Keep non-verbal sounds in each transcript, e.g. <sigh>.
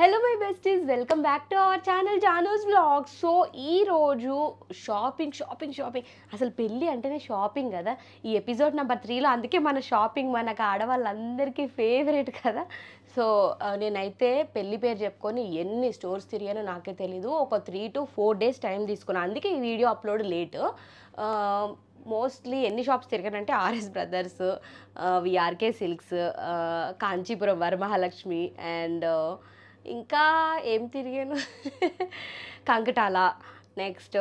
Hello my best is welcome back to our channel జానోస్ blog so ఈరోజు shopping shopping shopping అసలు పెళ్ళి అంటేనే షాపింగ్ కదా ఈ ఎపిసోడ్ నెంబర్ త్రీలో అందుకే మన షాపింగ్ మనకు ఆడవాళ్ళందరికీ ఫేవరెట్ కదా సో నేనైతే పెళ్ళి పేరు చెప్పుకొని ఎన్ని స్టోర్స్ తిరిగానో నాకే తెలీదు ఒక three two four days time తీసుకున్నాను అందుకే ఈ వీడియో అప్లోడ్ లేట్ మోస్ట్లీ ఎన్ని షాప్స్ తిరిగానంటే RS brothers VRK silks Kanchipuram Varamahalakshmi and ఇంకా ఏం తిరిగాను కంకటాల నెక్స్ట్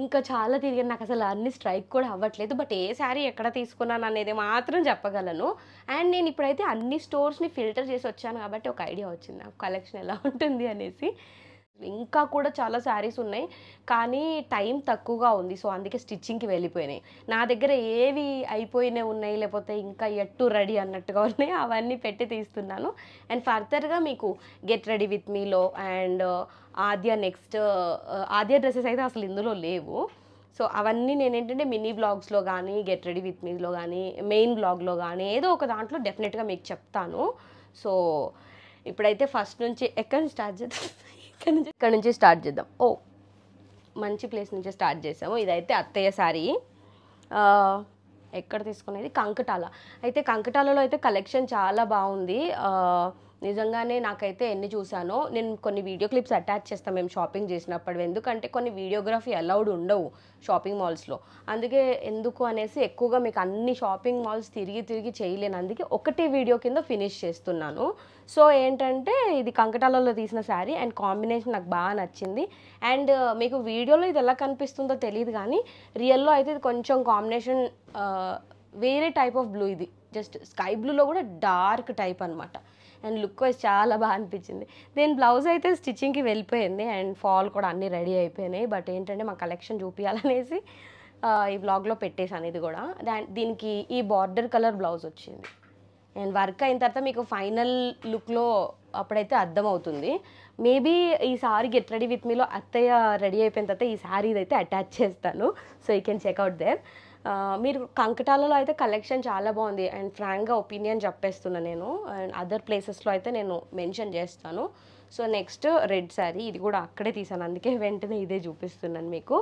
ఇంకా చాలా తిరిగాను నాకు అసలు అన్ని స్ట్రైక్ కూడా అవ్వట్లేదు బట్ ఏ శారీ ఎక్కడ తీసుకున్నాను అనేది మాత్రం చెప్పగలను అండ్ నేను ఇప్పుడైతే అన్ని స్టోర్స్ని ఫిల్టర్ చేసి వచ్చాను కాబట్టి ఒక ఐడియా వచ్చింది నాకు కలెక్షన్ ఎలా ఉంటుంది అనేసి ఇంకా కూడా చాలా శారీస్ ఉన్నాయి కానీ టైం తక్కువగా ఉంది సో అందుకే స్టిచ్చింగ్కి వెళ్ళిపోయినాయి నా దగ్గర ఏవి అయిపోయినాయి ఉన్నాయి లేకపోతే ఇంకా ఎట్టు రెడీ అన్నట్టుగా ఉన్నాయి అవన్నీ పెట్టి తీస్తున్నాను అండ్ ఫర్దర్గా మీకు గెట్ రెడీ విత్ మీలో and Aadya next Aadya dresses అయితే అసలు ఇందులో లేవు సో అవన్నీ నేను ఏంటంటే మినీ బ్లాగ్స్లో కానీ గెట్ రెడీ విత్ మీలో కానీ మెయిన్ బ్లాగ్లో కానీ ఏదో ఒక దాంట్లో డెఫినెట్గా మీకు చెప్తాను సో ఇప్పుడైతే ఫస్ట్ నుంచి ఎక్కడ స్టార్ట్ చేస్తాను ఇక్కడ నుంచి ఇక్కడ నుంచి స్టార్ట్ చేద్దాం ఓ మంచి ప్లేస్ నుంచి స్టార్ట్ చేసాము ఇదైతే అత్తయ్య సారీ ఎక్కడ తీసుకునేది కంకటాల అయితే కంకటాలలో అయితే కలెక్షన్ చాలా బాగుంది నిజంగానే నాకైతే ఎన్ని చూసానో నేను కొన్ని వీడియో క్లిప్స్ అటాచ్ చేస్తాను మేము షాపింగ్ చేసినప్పుడు ఎందుకంటే కొన్ని వీడియోగ్రఫీ అలౌడ్ ఉండవు షాపింగ్ మాల్స్లో అందుకే ఎందుకు అనేసి ఎక్కువగా మీకు అన్ని షాపింగ్ మాల్స్ తిరిగి తిరిగి చేయలేను అందుకే ఒకటి వీడియో కింద ఫినిష్ చేస్తున్నాను సో ఏంటంటే ఇది కంకటాలలో తీసిన శారీ అండ్ కాంబినేషన్ నాకు బాగా నచ్చింది అండ్ uh, మీకు వీడియోలో ఇది ఎలా కనిపిస్తుందో తెలియదు కానీ రియల్లో అయితే ఇది కొంచెం కాంబినేషన్ uh, వేరే టైప్ ఆఫ్ బ్లూ ఇది జస్ట్ స్కై బ్లూలో కూడా డార్క్ టైప్ అనమాట అండ్ లుక్ వైజ్ చాలా బాగా అనిపించింది దీని బ్లౌజ్ అయితే స్టిచ్చింగ్కి వెళ్ళిపోయింది అండ్ ఫాల్ కూడా అన్నీ రెడీ అయిపోయినాయి బట్ ఏంటంటే మా కలెక్షన్ చూపించాలనేసి ఈ బ్లాగ్లో పెట్టేశాను ఇది కూడా దా దీనికి ఈ బార్డర్ కలర్ బ్లౌజ్ వచ్చింది అండ్ వర్క్ అయిన తర్వాత మీకు ఫైనల్ లుక్లో అప్పుడైతే అర్థమవుతుంది మేబీ ఈ సారీ గెట్ రెడీ విత్ మీలో అత్తయ్య రెడీ అయిపోయిన తర్వాత ఈ సారీ ఇదైతే అటాచ్ చేస్తాను so you can check out there మీరు కంకటాలలో అయితే కలెక్షన్ చాలా బాగుంది అండ్ ఫ్రాంక్గా ఒపీనియన్ చెప్పేస్తున్నా నేను అండ్ అదర్ ప్లేసెస్లో అయితే నేను మెన్షన్ చేస్తాను సో నెక్స్ట్ రెడ్ శారీ ఇది కూడా అక్కడే తీసాను అందుకే వెంటనే ఇదే చూపిస్తున్నాను మీకు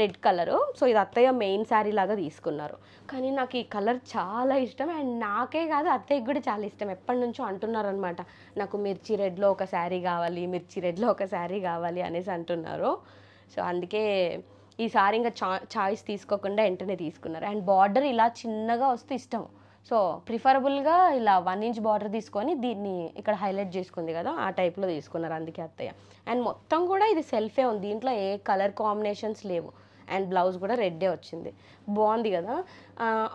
రెడ్ కలరు సో ఇది అత్తయ్య మెయిన్ శారీ లాగా తీసుకున్నారు కానీ నాకు ఈ కలర్ చాలా ఇష్టం అండ్ నాకే కాదు అత్తయ్యకి కూడా చాలా ఇష్టం ఎప్పటి నుంచో అంటున్నారనమాట నాకు మిర్చి రెడ్లో ఒక శారీ కావాలి మిర్చి రెడ్లో ఒక శారీ కావాలి అనేసి అంటున్నారు సో అందుకే ఈసారి ఇంకా చా చాయిస్ తీసుకోకుండా వెంటనే తీసుకున్నారు అండ్ బార్డర్ ఇలా చిన్నగా వస్తే ఇష్టం సో ప్రిఫరబుల్గా ఇలా వన్ ఇంచ్ బార్డర్ తీసుకొని దీన్ని ఇక్కడ హైలైట్ చేసుకుంది కదా ఆ టైప్లో తీసుకున్నారు అందుకే అత్తయ్య అండ్ మొత్తం కూడా ఇది సెల్ఫే ఉంది దీంట్లో ఏ కలర్ కాంబినేషన్స్ లేవు అండ్ బ్లౌజ్ కూడా రెడ్డే వచ్చింది బాగుంది కదా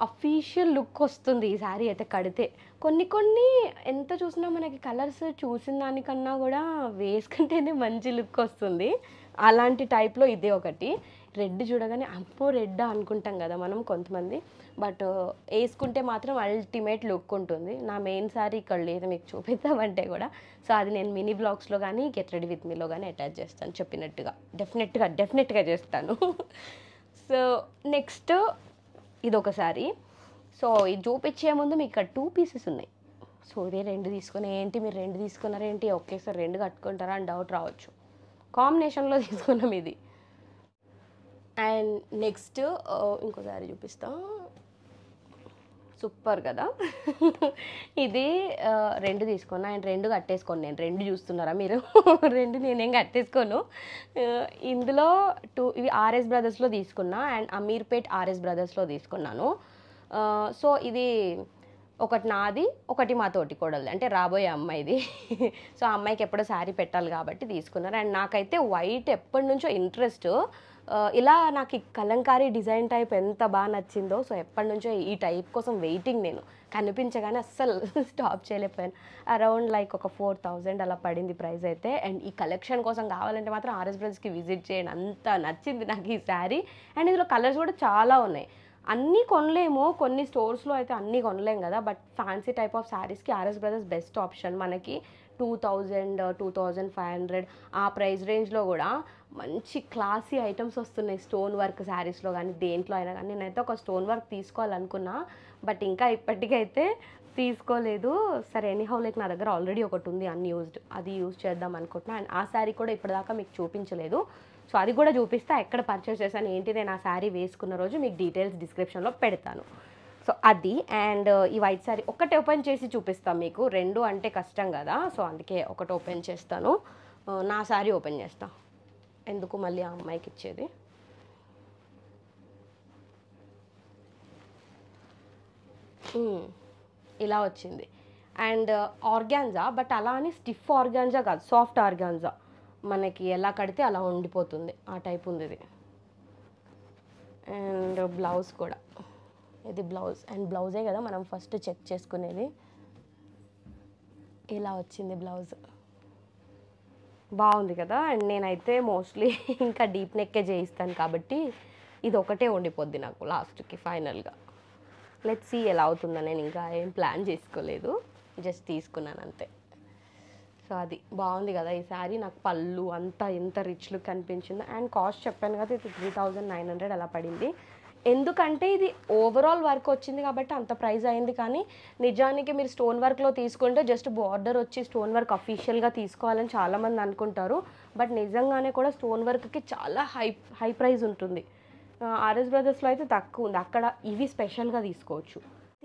అఫీషియల్ లుక్ వస్తుంది ఈ శారీ అయితే కడితే కొన్ని కొన్ని ఎంత చూసినా మనకి కలర్స్ చూసిన దానికన్నా కూడా వేసుకుంటేనే మంచి లుక్ వస్తుంది అలాంటి టైప్లో ఇదే ఒకటి రెడ్ చూడగానే అమ్మో రెడ్ అనుకుంటాం కదా మనం కొంతమంది బట్ వేసుకుంటే మాత్రం అల్టిమేట్ లుక్ ఉంటుంది నా మెయిన్ సారీ ఇక్కడ లేదు మీకు చూపిద్దామంటే కూడా సో అది నేను మినీ బ్లాగ్స్లో కానీ గెట్ రెడీ విత్ మీలో కానీ అటాచ్ చేస్తాను చెప్పినట్టుగా డెఫినెట్గా డెఫినెట్గా చేస్తాను <laughs> సో నెక్స్ట్ ఇది ఒక సారీ సో ఇది చూపించే ముందు మీకు ఇక్కడ టూ పీసెస్ ఉన్నాయి సో ఇదే రెండు తీసుకుని ఏంటి మీరు రెండు తీసుకున్నారేంటి ఒకేసారి రెండు కట్టుకుంటారా అని డౌట్ రావచ్చు కాంబినేషన్లో <laughs> తీసుకున్నాం ఇది అండ్ నెక్స్ట్ ఇంకోసారి చూపిస్తాం సూపర్ కదా ఇది రెండు తీసుకున్నా అండ్ రెండు కట్టేసుకోను నేను రెండు చూస్తున్నారా మీరు రెండు నేనేం కట్టేసుకోను ఇందులో టూ ఇవి ఆర్ఎస్ బ్రదర్స్లో తీసుకున్నా అండ్ అమీర్పేట్ ఆర్ఎస్ బ్రదర్స్లో తీసుకున్నాను సో ఇది ఒకటి నాది ఒకటి మా తోటి కోడలు అంటే రాబోయే అమ్మాయిది సో ఆ అమ్మాయికి ఎప్పుడో శారీ పెట్టాలి కాబట్టి తీసుకున్నారు అండ్ నాకైతే వైట్ ఎప్పటి నుంచో ఇంట్రెస్ట్ ఇలా నాకు ఈ కలంకారీ డిజైన్ టైప్ ఎంత బాగా నచ్చిందో సో ఎప్పటి నుంచో ఈ టైప్ కోసం వెయిటింగ్ నేను కనిపించగానే అస్సలు స్టాప్ <laughs> చేయలేకపోయాను అరౌండ్ లైక్ ఒక ఫోర్ థౌజండ్ అలా పడింది ప్రైస్ అయితే అండ్ ఈ కలెక్షన్ కోసం కావాలంటే మాత్రం ఆర్ఎస్ బ్రదర్స్కి విజిట్ చేయండి అంత నచ్చింది నాకు ఈ శారీ అండ్ ఇందులో కలర్స్ కూడా చాలా ఉన్నాయి అన్నీ కొనలేము కొన్ని స్టోర్స్లో అయితే అన్నీ కొనలేము కదా బట్ ఫ్యాన్సీ టైప్ ఆఫ్ శారీస్కి ఆర్ఎస్ బ్రదర్స్ బెస్ట్ ఆప్షన్ మనకి two thousand two thousand five hundred ఆ ప్రైస్ రేంజ్లో కూడా మంచి క్లాసీ ఐటమ్స్ వస్తున్నాయి స్టోన్ వర్క్ శారీస్లో కానీ దేంట్లో అయినా కానీ నేనైతే ఒక స్టోన్ వర్క్ తీసుకోవాలనుకున్నా బట్ ఇంకా ఇప్పటికైతే తీసుకోలేదు సరే ఎనీహౌ లైక్ నా దగ్గర ఆల్రెడీ ఒకటి ఉంది అన్యూజ్డ్ అది యూజ్ చేద్దాం అనుకుంటున్నా అండ్ ఆ శారీ కూడా ఇప్పటిదాకా మీకు చూపించలేదు సో అది కూడా చూపిస్తే ఎక్కడ పర్చేస్ చేశాను ఏంటి నేను ఆ శారీ వేసుకున్న రోజు మీకు డీటెయిల్స్ డిస్క్రిప్షన్లో పెడతాను సో అది అండ్ uh, ఈ వైట్ శారీ ఒకటి ఓపెన్ చేసి చూపిస్తాం మీకు రెండు అంటే కష్టం కదా సో అందుకే ఒకటి ఓపెన్ చేస్తాను uh, నా శారీ ఓపెన్ చేస్తా ఎందుకు మళ్ళీ ఆ అమ్మాయికి ఇచ్చేది hmm. ఇలా వచ్చింది అండ్ uh, ఆర్గాన్జా బట్ అలా అని స్టిఫ్ ఆర్గాన్జా కాదు సాఫ్ట్ ఆర్గాన్జా మనకి ఎలా కడితే అలా ఉండిపోతుంది ఆ టైప్ ఉంది ఇది అండ్ బ్లౌజ్ కూడా ఇది బ్లౌజ్ అండ్ బ్లౌజే కదా మనం ఫస్ట్ చెక్ చేసుకునేది ఇలా వచ్చింది బ్లౌజ్ బాగుంది కదా అండ్ నేనైతే మోస్ట్లీ <laughs> ఇంకా డీప్ నెక్కే చేయిస్తాను కాబట్టి ఇది ఒకటే ఉండిపోద్ది నాకు లాస్ట్కి ఫైనల్గా లెట్ సీ ఎలా అవుతుందో నేను ఇంకా ఏం ప్లాన్ చేసుకోలేదు జస్ట్ తీసుకున్నాను అంతే సో అది బాగుంది కదా ఈ శారీ నాకు పళ్ళు అంతా ఎంత రిచ్ లుక్ అనిపించింది అండ్ కాస్ట్ చెప్పాను కదా ఇది త్రీ థౌజండ్ నైన్ హండ్రెడ్ అలా పడింది ఎందుకంటే ఇది ఓవరాల్ వర్క్ వచ్చింది కాబట్టి అంత ప్రైజ్ అయింది కానీ నిజానికి మీరు స్టోన్ వర్క్లో తీసుకుంటే జస్ట్ బార్డర్ వచ్చి స్టోన్ వర్క్ అఫీషియల్గా తీసుకోవాలని చాలామంది అనుకుంటారు బట్ నిజంగానే కూడా స్టోన్ వర్క్కి చాలా హై హై ప్రైజ్ ఉంటుంది ఆర్ఎస్ బ్రదర్స్లో అయితే తక్కువ ఉంది అక్కడ ఇవి స్పెషల్గా తీసుకోవచ్చు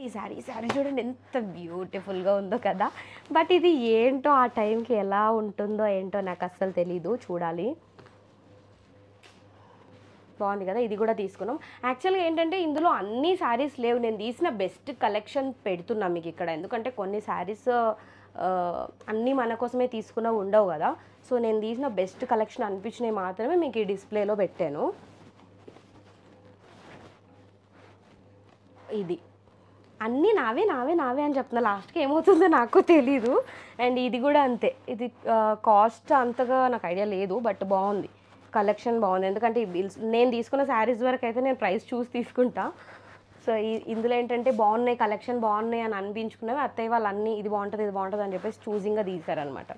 ఈ శారీ శారీ చూడండి ఎంత బ్యూటిఫుల్గా ఉందో కదా బట్ ఇది ఏంటో ఆ టైంకి ఎలా ఉంటుందో ఏంటో నాకు అస్సలు తెలీదు చూడాలి బాగుంది కదా ఇది కూడా తీసుకున్నాం యాక్చువల్గా ఏంటంటే ఇందులో అన్ని శారీస్ లేవు నేను తీసిన బెస్ట్ కలెక్షన్ పెడుతున్నాను మీకు ఇక్కడ ఎందుకంటే కొన్ని శారీస్ అన్నీ మన కోసమే తీసుకున్న ఉండవు కదా సో నేను తీసిన బెస్ట్ కలెక్షన్ అనిపించినవి మాత్రమే మీకు ఈ డిస్ప్లేలో పెట్టాను ఇది అన్నీ నావే నావే నావే అని చెప్తున్నా లాస్ట్కి ఏమవుతుందో నాకు తెలీదు అండ్ ఇది కూడా అంతే ఇది కాస్ట్ అంతగా నాకు ఐడియా లేదు బట్ బాగుంది కలెక్షన్ బాగుంది ఎందుకంటే ఈ బిల్స్ నేను తీసుకున్న శారీస్ వరకు అయితే నేను ప్రైస్ చూసి తీసుకుంటా సో ఇందులో ఏంటంటే బాగున్నాయి కలెక్షన్ బాగున్నాయి అని అనిపించుకున్నవి అత్తయ్య వాళ్ళు అన్నీ ఇది బాగుంటుంది ఇది బాగుంటుంది అని చెప్పేసి చూసింగ్గా తీశారనమాట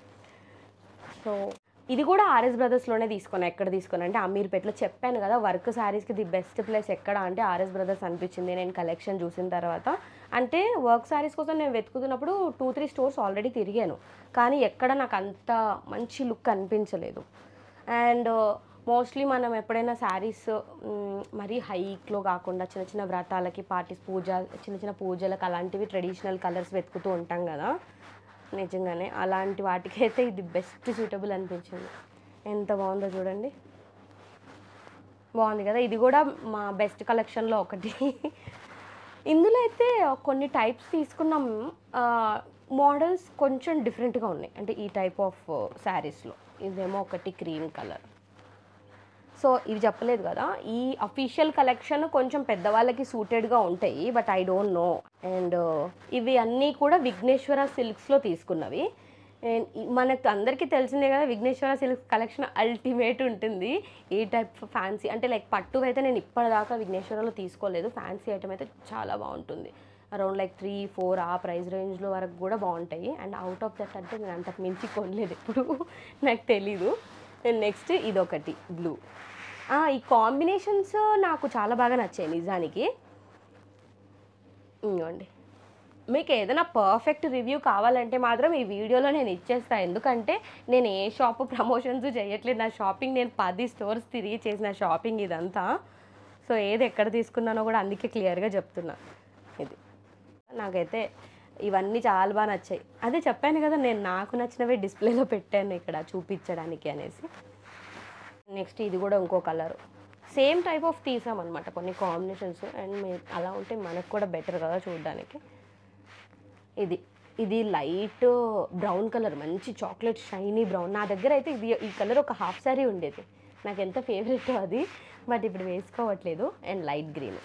సో ఇది కూడా ఆర్ఎస్ బ్రదర్స్లోనే తీసుకున్నాను ఎక్కడ తీసుకున్నా అంటే అమీర్పేటలో చెప్పాను కదా వర్క్ శారీస్కి ది బెస్ట్ ప్లేస్ ఎక్కడ అంటే ఆర్ఎస్ బ్రదర్స్ అనిపించింది నేను కలెక్షన్ చూసిన తర్వాత అంటే వర్క్ శారీస్ కోసం నేను వెతుకుతున్నప్పుడు టూ త్రీ స్టోర్స్ ఆల్రెడీ తిరిగాను కానీ ఎక్కడ నాకు అంత మంచి లుక్ అనిపించలేదు అండ్ మోస్ట్లీ మనం ఎప్పుడైనా శారీస్ మరీ హైక్లో కాకుండా చిన్న చిన్న వ్రతాలకి పార్టీస్ పూజ చిన్న చిన్న పూజలకు అలాంటివి ట్రెడిషనల్ కలర్స్ వెతుకుతూ ఉంటాం కదా నిజంగానే అలాంటి వాటికైతే ఇది బెస్ట్ సూటబుల్ అనిపించింది ఎంత బాగుందో చూడండి బాగుంది కదా ఇది కూడా మా బెస్ట్ కలెక్షన్లో ఒకటి ఇందులో అయితే కొన్ని టైప్స్ తీసుకున్నాం మోడల్స్ కొంచెం డిఫరెంట్గా ఉన్నాయి అంటే ఈ టైప్ ఆఫ్ శారీస్లో ఇదేమో ఒకటి క్రీమ్ కలర్ సో ఇవి చెప్పలేదు కదా ఈ అఫీషియల్ కలెక్షన్ కొంచెం పెద్దవాళ్ళకి సూటెడ్గా ఉంటాయి but I don't know and ఇవి అన్నీ కూడా విఘ్నేశ్వర సిల్క్స్లో తీసుకున్నవి మనకు అందరికీ తెలిసిందే కదా విఘ్నేశ్వర సిల్క్ కలెక్షన్ అల్టిమేట్ ఉంటుంది ఏ టైప్ ఫ్యాన్సీ అంటే లైక్ పట్టు అయితే నేను ఇప్పటిదాకా విఘ్నేశ్వరలో తీసుకోలేదు ఫ్యాన్సీ ఐటమ్ అయితే చాలా బాగుంటుంది అరౌండ్ లైక్ త్రీ ఫోర్ ఆ ప్రైస్ రేంజ్లో వరకు కూడా బాగుంటాయి అండ్ అవుట్ ఆఫ్ దట్ అంటే నేను అంతకు మించి కొనలేదు ఎప్పుడు <laughs> నాకు తెలీదు నెక్స్ట్ ఇదొకటి బ్లూ ఈ కాంబినేషన్స్ నాకు చాలా బాగా నచ్చాయి నిజానికి ఇంకోండి మీకు ఏదైనా పర్ఫెక్ట్ రివ్యూ కావాలంటే మాత్రం ఈ వీడియోలో నేను ఇచ్చేస్తాను ఎందుకంటే నేను ఏ షాప్ ప్రమోషన్స్ చేయట్లేదు నా షాపింగ్ నేను పది స్టోర్స్ తిరిగి చేసిన షాపింగ్ ఇదంతా సో ఏది ఎక్కడ తీసుకున్నానో కూడా అందుకే క్లియర్గా చెప్తున్నాను నాకైతే ఇవన్నీ చాలా బాగా నచ్చాయి అదే చెప్పాను కదా నేను నాకు నచ్చినవి డిస్ప్లేలో పెట్టాను ఇక్కడ చూపించడానికి అనేసి నెక్స్ట్ ఇది కూడా ఇంకో కలర్ సేమ్ టైప్ ఆఫ్ తీసామన్నమాట కొన్ని కాంబినేషన్స్ అండ్ అలా ఉంటే మనకు కూడా బెటర్ కదా చూడడానికి ఇది ఇది లైట్ బ్రౌన్ కలర్ మంచి చాక్లెట్ షైనీ బ్రౌన్ నా దగ్గర అయితే ఇది ఈ కలర్ ఒక హాఫ్ శారీ ఉండేది నాకు ఎంత ఫేవరెట్ అది బట్ ఇప్పుడు వేసుకోవట్లేదు అండ్ లైట్ గ్రీన్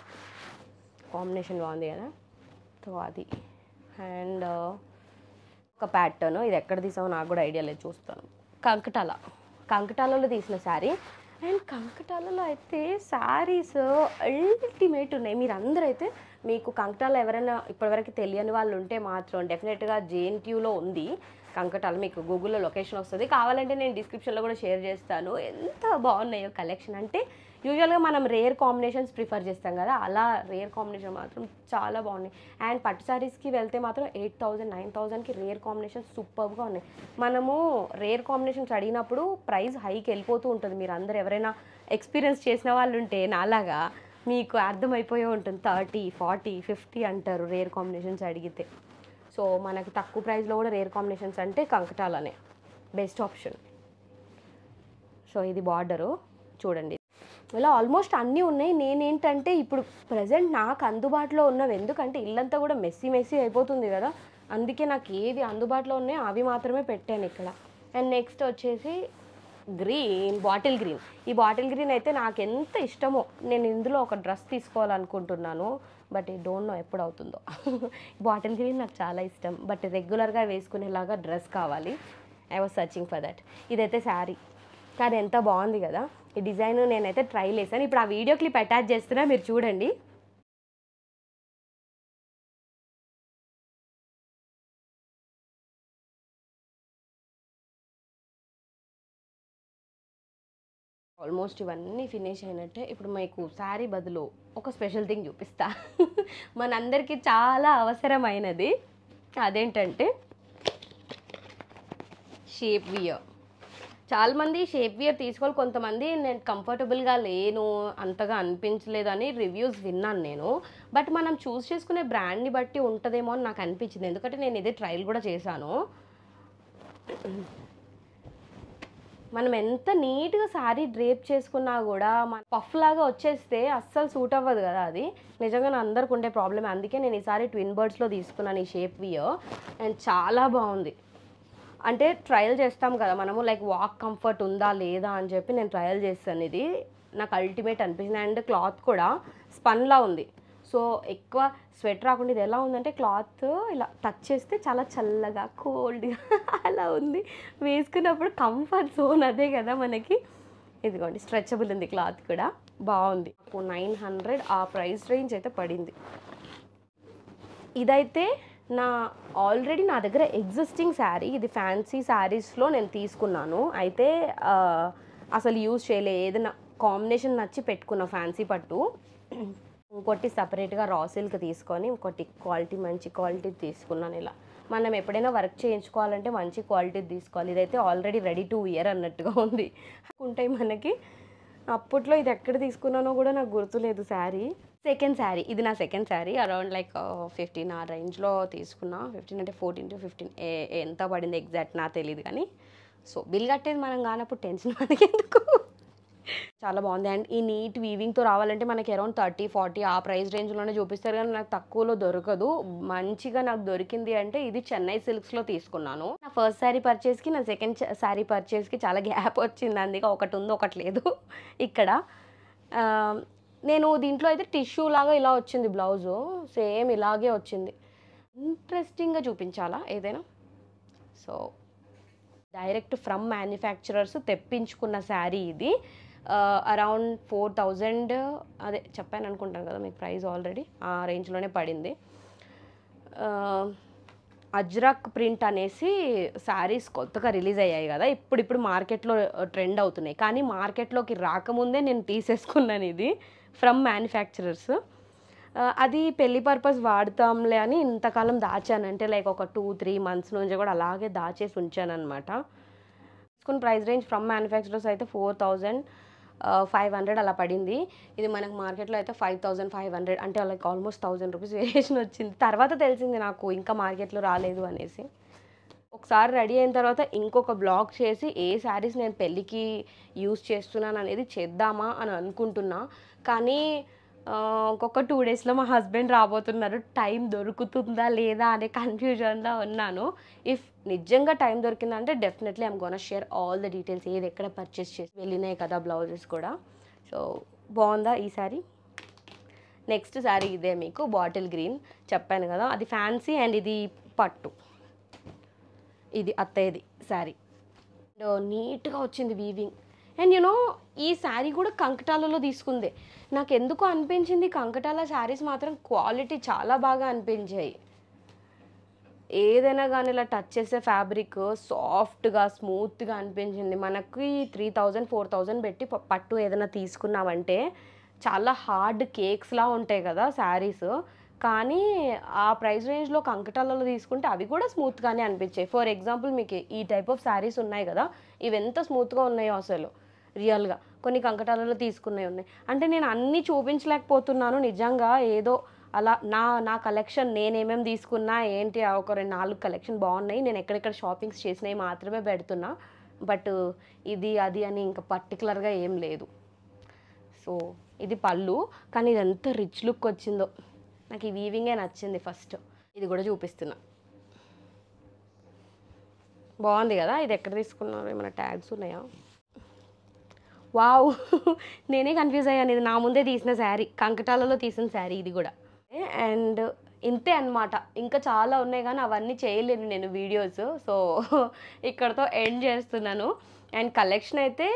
కాంబినేషన్ బాగుంది కదా సో అది అండ్ ఒక ప్యాటర్న్ ఇది ఎక్కడ తీసామో నాకు కూడా ఐడియా లేదు చూస్తాను కంకటాల కంకటాలలో తీసిన శారీ అండ్ కంకటాలలో అయితే శారీస్ అల్టిమేట్ ఉన్నాయి మీరు అందరూ అయితే మీకు కంకటాల ఎవరైనా ఇప్పటివరకు తెలియని వాళ్ళు ఉంటే మాత్రం డెఫినెట్గా జేఎన్టీయూలో ఉంది కంకటాల మీకు గూగుల్లో లొకేషన్ వస్తుంది కావాలంటే నేను డిస్క్రిప్షన్లో కూడా షేర్ చేస్తాను ఎంత బాగున్నాయో కలెక్షన్ అంటే యూజువల్గా మనం రేర్ కాంబినేషన్స్ ప్రిఫర్ చేస్తాం కదా అలా రేర్ కాంబినేషన్ మాత్రం చాలా బాగున్నాయి అండ్ పట్టు శారీస్కి వెళ్తే మాత్రం ఎయిట్ థౌజండ్ నైన్ థౌజండ్కి రేర్ కాంబినేషన్ సూపర్గా ఉన్నాయి మనము రేర్ కాంబినేషన్స్ అడిగినప్పుడు ప్రైస్ హైకి వెళ్ళిపోతూ ఉంటుంది మీరు అందరు ఎవరైనా ఎక్స్పీరియన్స్ చేసిన వాళ్ళు ఉంటే నాలాగా మీకు అర్థమైపోయే ఉంటుంది థర్టీ ఫార్టీ ఫిఫ్టీ అంటారు రేర్ కాంబినేషన్స్ అడిగితే సో మనకు తక్కువ ప్రైస్లో కూడా రేర్ కాంబినేషన్స్ అంటే కంకటాలనే బెస్ట్ ఆప్షన్ సో ఇది బార్డరు చూడండి ఇలా ఆల్మోస్ట్ అన్నీ ఉన్నాయి నేనేంటంటే ఇప్పుడు ప్రజెంట్ నాకు అందుబాటులో ఉన్నవి ఎందుకంటే ఇల్లంతా కూడా మెస్సీ మెస్సీ అయిపోతుంది కదా అందుకే నాకు ఏది అందుబాటులో ఉన్నాయో అవి మాత్రమే పెట్టాను ఇక్కడ అండ్ నెక్స్ట్ వచ్చేసి గ్రీన్ బాటిల్ గ్రీన్ ఈ బాటిల్ గ్రీన్ అయితే నాకు ఎంత ఇష్టమో నేను ఇందులో ఒక డ్రెస్ తీసుకోవాలనుకుంటున్నాను బట్ ఈ డోంట్ నో ఎప్పుడు అవుతుందో <laughs> బాటిల్ గ్రీన్ నాకు చాలా ఇష్టం బట్ రెగ్యులర్గా వేసుకునేలాగా డ్రెస్ కావాలి I was searching for that ఇదైతే శారీ కానీ ఎంత బాగుంది కదా ఈ డిజైన్ నేనైతే ట్రై చేశాను ఇప్పుడు ఆ వీడియో క్లిప్ అటాచ్ చేస్తున్నా మీరు చూడండి ఆల్మోస్ట్ ఇవన్నీ ఫినిష్ అయినట్టే ఇప్పుడు మీకు శారీ బదులు ఒక స్పెషల్ థింగ్ చూపిస్తా మనందరికీ చాలా అవసరమైనది అదేంటంటే షేప్ వియర్ చాలా షేప్ వియర్ తీసుకోవాలి కొంతమంది నేను కంఫర్టబుల్గా లేను అంతగా అనిపించలేదని రివ్యూస్ విన్నాను నేను బట్ మనం చూస్ చేసుకునే బ్రాండ్ని బట్టి ఉంటుందేమో అని నాకు అనిపించింది ఎందుకంటే నేను ఇదే ట్రయల్ కూడా చేశాను మనం ఎంత నీట్గా సారీ డ్రేప్ చేసుకున్నా కూడా మన పఫ్ లాగా వచ్చేస్తే అస్సలు సూట్ అవ్వదు కదా అది నిజంగా అందరికి ఉండే ప్రాబ్లమే అందుకే నేను ఈసారి ట్విన్ బర్డ్స్లో తీసుకున్నాను ఈ షేప్ వియో అండ్ చాలా బాగుంది అంటే ట్రయల్ చేస్తాం కదా మనము లైక్ వాక్ కంఫర్ట్ ఉందా లేదా అని చెప్పి నేను ట్రయల్ చేస్తాను ఇది నాకు అల్టిమేట్ అనిపించింది అండ్ క్లాత్ కూడా స్పన్లా ఉంది సో ఎక్కువ స్వెట్ రాకుండా ఇది ఎలా ఉందంటే క్లాత్ ఇలా టచ్ చేస్తే చాలా చల్లగా కోల్డ్గా <laughs> అలా ఉంది వేసుకున్నప్పుడు కంఫర్ట్ జోన్ అదే కదా మనకి ఇదిగోండి స్ట్రెచబుల్ ఉంది క్లాత్ కూడా బాగుంది నైన్ హండ్రెడ్ ఆ ప్రైస్ రేంజ్ అయితే పడింది ఇదైతే నా ఆల్రెడీ నా దగ్గర ఎగ్జిస్టింగ్ శారీ ఇది ఫ్యాన్సీ శారీస్లో నేను తీసుకున్నాను అయితే అసలు యూజ్ చేయలే ఏదైనా కాంబినేషన్ నచ్చి పెట్టుకున్న ఫ్యాన్సీ పట్టు ఇంకోటి సపరేట్గా రా సిల్క్ తీసుకొని ఇంకోటి క్వాలిటీ మంచి క్వాలిటీ తీసుకున్నాను ఇలా మనం ఎప్పుడైనా వర్క్ చేయించుకోవాలంటే మంచి క్వాలిటీ తీసుకోవాలి ఇదైతే ఆల్రెడీ రెడీ టు ఇయర్ అన్నట్టుగా ఉంది ఉంటాయి మనకి అప్పట్లో ఇది ఎక్కడ తీసుకున్నానో కూడా నాకు గుర్తులేదు శారీ సెకండ్ శారీ ఇది నా second sari around like fifteen ఆ రేంజ్లో తీసుకున్నా ఫిఫ్టీన్ అంటే ఫోర్టీన్ టు ఫిఫ్టీన్ ఎంత పడింది ఎగ్జాక్ట్ నా తెలియదు కానీ సో బిల్ కట్టేది మనం కానప్పుడు టెన్షన్ మనకి ఎందుకు చాలా బాగుంది అండ్ ఈ నీట్ వీవింగ్తో రావాలంటే మనకి అరౌండ్ థర్టీ ఫార్టీ ఆ ప్రైస్ రేంజ్లోనే చూపిస్తారు కానీ నాకు తక్కువలో దొరకదు మంచిగా నాకు దొరికింది అంటే ఇది చెన్నై సిల్క్స్లో తీసుకున్నాను నా ఫస్ట్ శారీ పర్చేస్కి నా సెకండ్ శారీ పర్చేస్కి చాలా గ్యాప్ <laughs> వచ్చింది అందుకే ఒకటి ఉంది ఒకటి లేదు ఇక్కడ నేను దీంట్లో అయితే టిష్యూ లాగా ఇలా వచ్చింది బ్లౌజు సేమ్ ఇలాగే వచ్చింది ఇంట్రెస్టింగ్గా చూపించాలా ఏదైనా సో డైరెక్ట్ ఫ్రమ్ మ్యానుఫ్యాక్చరర్స్ తెప్పించుకున్న శారీ ఇది అరౌండ్ ఫోర్ థౌజండ్ అదే చెప్పాను అనుకుంటాను కదా మీకు ప్రైస్ ఆల్రెడీ ఆ రేంజ్లోనే పడింది uh, అజ్రక్ ప్రింట్ అనేసి శారీస్ కొత్తగా రిలీజ్ అయ్యాయి కదా ఇప్పుడు ఇప్పుడు మార్కెట్లో ట్రెండ్ అవుతున్నాయి కానీ మార్కెట్లోకి రాకముందే నేను తీసేసుకున్నాను ఇది ఫ్రమ్ మ్యానుఫ్యాక్చరర్స్ అది పెళ్లి పర్పస్ వాడతాంలే అని ఇంతకాలం దాచాను అంటే లైక్ ఒక టూ త్రీ మంత్స్ నుంచి కూడా అలాగే దాచేసి ఉంచాను అనమాట తీసుకున్న ప్రైస్ రేంజ్ ఫ్రమ్ మ్యానుఫ్యాక్చరర్స్ అయితే ఫోర్ థౌజండ్ ఫైవ్ హండ్రెడ్ అలా పడింది ఇది మనకు మార్కెట్లో అయితే ఫైవ్ థౌజండ్ ఫైవ్ హండ్రెడ్ అంటే వాళ్ళకి ఆల్మోస్ట్ థౌజండ్ రూపీస్ వేరియేషన్ వచ్చింది తర్వాత తెలిసింది నాకు ఇంకా మార్కెట్లో రాలేదు అనేసి ఒకసారి రెడీ అయిన తర్వాత ఇంకొక బ్లాగ్ చేసి ఏ శారీస్ నేను పెళ్ళికి యూస్ చేస్తున్నాను అనేది చేద్దామా అని అనుకుంటున్నా కానీ ఇంకొక టూ డేస్లో మా హస్బెండ్ రాబోతున్నారు టైం దొరుకుతుందా లేదా అనే కన్ఫ్యూజన్లో ఉన్నాను ఇఫ్ నిజంగా టైం దొరికిందంటే definitely I'm gonna share all the details ఏది ఎక్కడ పర్చేస్ చేసి వెళ్ళినాయి కదా బ్లౌజెస్ కూడా సో బాగుందా ఈ సారీ నెక్స్ట్ శారీ ఇదే మీకు బాటిల్ గ్రీన్ చెప్పాను కదా అది ఫ్యాన్సీ అండ్ ఇది పట్టు ఇది అత్తయ్యది శారీ నీట్గా వచ్చింది వీవింగ్ అండ్ యునో ఈ శారీ కూడా కంకటాలలో తీసుకుంది నాకు ఎందుకు అనిపించింది కంకటాల శారీస్ మాత్రం క్వాలిటీ చాలా బాగా అనిపించాయి ఏదైనా కానీ ఇలా టచ్ చేసే ఫ్యాబ్రిక్ సాఫ్ట్గా స్మూత్గా అనిపించింది మనకి త్రీ థౌజండ్ ఫోర్ థౌజండ్ పెట్టి పట్టు ఏదైనా తీసుకున్నామంటే చాలా హార్డ్ కేక్స్లా ఉంటాయి కదా శారీస్ కానీ ఆ ప్రైస్ రేంజ్లో కంకటాలలో తీసుకుంటే అవి కూడా స్మూత్గానే అనిపించాయి ఫర్ ఎగ్జాంపుల్ మీకు ఈ టైప్ ఆఫ్ శారీస్ ఉన్నాయి కదా ఇవి ఎంత స్మూత్గా ఉన్నాయో అసలు రియల్గా కొన్ని కంకటాలలో తీసుకున్నవి ఉన్నాయి అంటే నేను అన్నీ చూపించలేకపోతున్నాను నిజంగా ఏదో అలా నా నా కలెక్షన్ నేనేమేమి తీసుకున్నా ఏంటి ఒక రెండు నాలుగు కలెక్షన్ బాగున్నాయి నేను ఎక్కడెక్కడ షాపింగ్స్ చేసినవి మాత్రమే పెడుతున్నా బట్ ఇది అది అని ఇంకా పర్టికులర్గా ఏం లేదు సో ఇది పళ్ళు కానీ ఇది ఎంత రిచ్ లుక్ వచ్చిందో నాకు ఈ వీవింగే నచ్చింది ఫస్ట్ ఇది కూడా చూపిస్తున్నా బాగుంది కదా ఇది ఎక్కడ తీసుకున్నారు ఏమైనా ట్యాగ్స్ ఉన్నాయా వావ్ నేనే కన్ఫ్యూజ్ అయ్యాను ఇది నా ముందే తీసిన శారీ కంకటాలలో తీసిన శారీ ఇది కూడా అండ్ ఇంతే అనమాట ఇంకా చాలా ఉన్నాయి కానీ అవన్నీ చేయలేను నేను వీడియోస్ సో <laughs> ఇక్కడతో ఎండ్ చేస్తున్నాను అండ్ కలెక్షన్ అయితే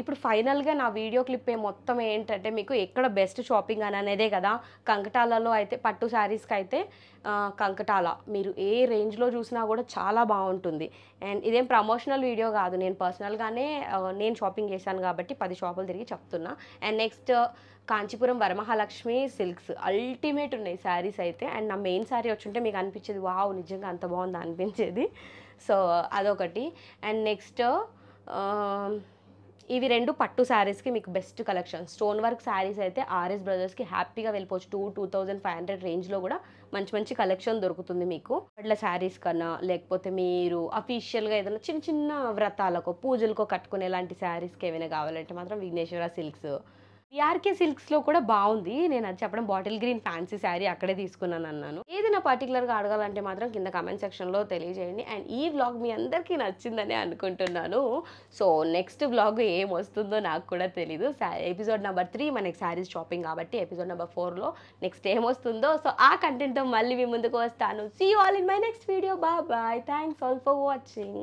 ఇప్పుడు ఫైనల్గా నా వీడియో క్లిప్ మొత్తం ఏంటంటే మీకు ఎక్కడ బెస్ట్ షాపింగ్ అని అనేదే కదా కంకటాలలో అయితే పట్టు శారీస్కి అయితే కంకటాల మీరు ఏ రేంజ్లో చూసినా కూడా చాలా బాగుంటుంది అండ్ ఇదేం ప్రమోషనల్ వీడియో కాదు నేను పర్సనల్గానే నేను షాపింగ్ చేశాను కాబట్టి పది షాపులు తిరిగి చెప్తున్నా and next Kanchipuram Varamahalakshmi silks ultimate ఉన్నాయి శారీస్ అయితే అండ్ నా మెయిన్ శారీ వచ్చుంటే మీకు అనిపించేది వావ్ నిజంగా అంత బాగుంది అనిపించేది సో అదొకటి అండ్ నెక్స్ట్ ఇవి రెండు పట్టు శారీస్కి మీకు best collection stone work saris అయితే ఆర్ఎస్ బ్రదర్స్కి హ్యాపీగా వెళ్ళిపోవచ్చు two two thousand five hundred రేంజ్లో కూడా మంచి మంచి కలెక్షన్ దొరుకుతుంది మీకు అట్ల శారీస్ కన్నా లేకపోతే మీరు అఫీషియల్గా ఏదైనా చిన్న చిన్న వ్రతాలకో పూజలకో కట్టుకునే లాంటి శారీస్కి ఏమైనా కావాలంటే మాత్రం విఘ్నేశ్వర సిల్క్స్ సిల్క్స్ సిల్క్స్లో కూడా బాగుంది నేను అది చెప్పడం బాటిల్ గ్రీన్ ఫ్యాన్సీ శారీ అక్కడే తీసుకున్నాను అన్నాను ఏదైనా గా అడగాలంటే మాత్రం కింద కమెంట్ సెక్షన్లో తెలియజేయండి అండ్ ఈ వ్లాగ్ మీ అందరికి నచ్చిందని అనుకుంటున్నాను సో నెక్స్ట్ వ్లాగ్ ఏం వస్తుందో నాకు కూడా తెలీదు ఎపిసోడ్ నెంబర్ త్రీ మనకి శారీస్ షాపింగ్ కాబట్టి ఎపిసోడ్ నెంబర్ ఫోర్లో నెక్స్ట్ ఏమొస్తుందో సో ఆ కంటెంట్తో మళ్ళీ మీ ముందుకు వస్తాను see all in my next video bye bye thanks all for watching